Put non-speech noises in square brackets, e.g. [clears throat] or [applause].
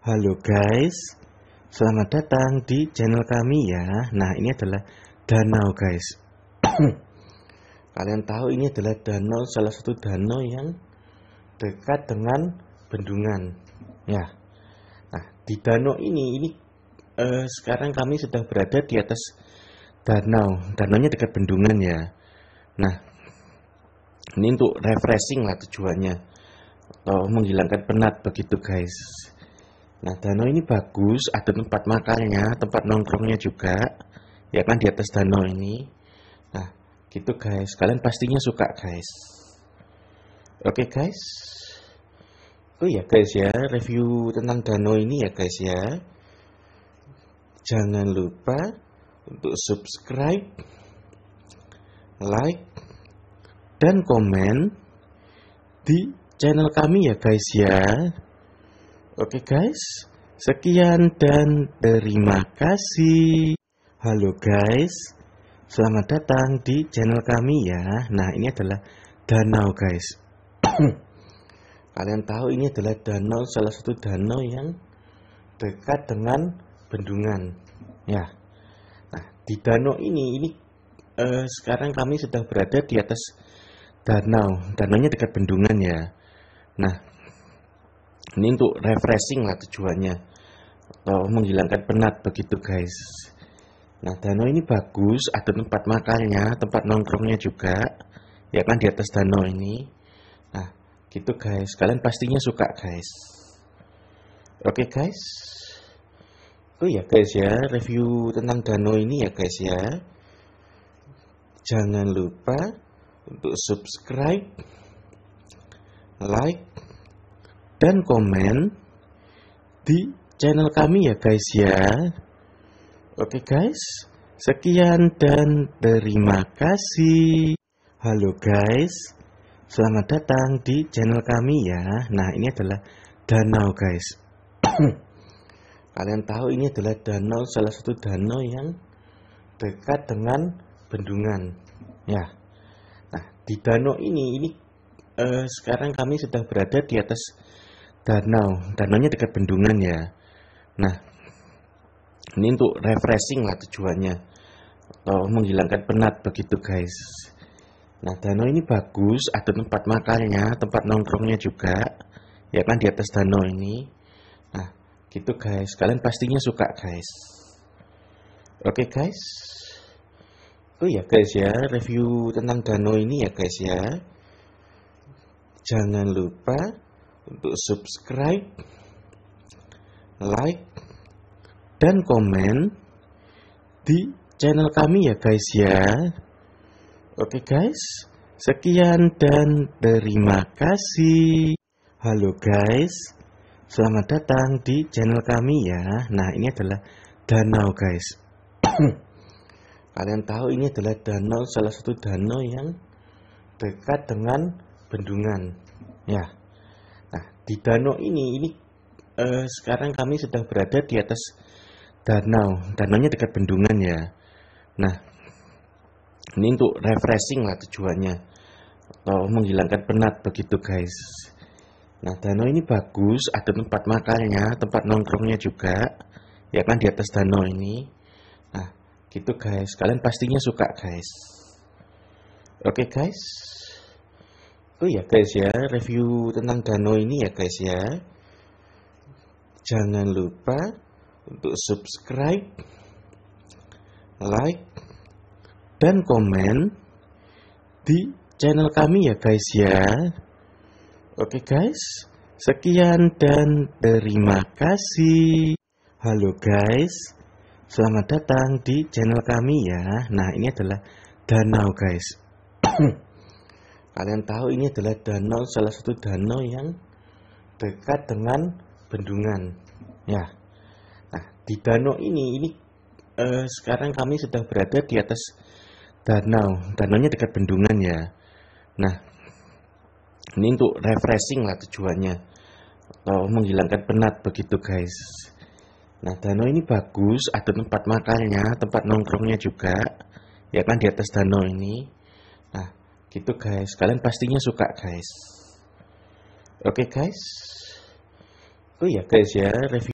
Halo guys, selamat datang di channel kami ya. Nah ini adalah danau guys. [coughs] Kalian tahu ini adalah danau salah satu danau yang dekat dengan bendungan. Ya. Nah di danau ini ini eh, sekarang kami sedang berada di atas danau. Danaunya dekat bendungan ya. Nah ini untuk refreshing lah tujuannya atau menghilangkan penat begitu guys Nah, danau ini bagus, ada tempat makannya, tempat nongkrongnya juga. Ya kan di atas danau ini. Nah, gitu guys. Kalian pastinya suka, guys. Oke, guys. Oh ya, guys ya, review tentang danau ini ya, guys ya. Jangan lupa untuk subscribe, like, dan komen di channel kami ya, guys ya. Oke guys, sekian dan terima kasih. Halo guys, selamat datang di channel kami ya. Nah ini adalah danau guys. [clears throat] Kalian tahu ini adalah danau salah satu danau yang dekat dengan bendungan ya. Nah di danau ini ini eh, sekarang kami sedang berada di atas danau. Danaunya dekat bendungan ya. Nah ini untuk refreshing lah tujuannya atau menghilangkan penat begitu guys nah danau ini bagus ada tempat makannya tempat nongkrongnya juga ya kan di atas danau ini nah gitu guys kalian pastinya suka guys oke okay, guys oh itu ya guys ya review tentang danau ini ya guys ya jangan lupa untuk subscribe like dan komen di channel kami ya guys ya. Oke guys, sekian dan terima kasih. Halo guys, selamat datang di channel kami ya. Nah ini adalah danau guys. [coughs] Kalian tahu ini adalah danau salah satu danau yang dekat dengan bendungan ya. Nah di danau ini ini eh, sekarang kami sedang berada di atas danau. Danaunya dekat bendungan ya. Nah, ini untuk refreshing lah tujuannya. Atau menghilangkan penat begitu guys. Nah, danau ini bagus, ada tempat makannya, tempat nongkrongnya juga. Ya kan di atas danau ini. Nah, gitu guys. Kalian pastinya suka guys. Oke guys. oh ya guys ya, review tentang danau ini ya guys ya. Jangan lupa untuk subscribe, like, dan komen di channel kami ya guys ya. Oke guys, sekian dan terima kasih. Halo guys, selamat datang di channel kami ya. Nah ini adalah danau guys. [coughs] Kalian tahu ini adalah danau salah satu danau yang dekat dengan bendungan ya Nah, di danau ini, ini eh, sekarang kami sedang berada di atas danau. Danaunya dekat bendungan ya. Nah, ini untuk refreshing lah tujuannya. Atau menghilangkan penat begitu guys. Nah, danau ini bagus, ada tempat makannya, tempat nongkrongnya juga. Ya kan di atas danau ini. Nah, gitu guys. Kalian pastinya suka guys. Oke okay, guys. Oh itu ya guys ya review tentang danau ini ya guys ya jangan lupa untuk subscribe like dan komen di channel kami ya guys ya oke guys sekian dan terima kasih halo guys selamat datang di channel kami ya nah ini adalah danau guys Kalian tahu ini adalah danau salah satu danau yang dekat dengan bendungan. Ya. Nah, di danau ini ini eh, sekarang kami sudah berada di atas danau. Danaunya dekat bendungan ya. Nah, ini untuk refreshing lah tujuannya. Atau menghilangkan penat begitu guys. Nah, danau ini bagus, ada tempat makannya, tempat nongkrongnya juga. Ya kan di atas danau ini. Nah, Gitu guys, kalian pastinya suka guys. Oke okay, guys. Oh ya guys ya, review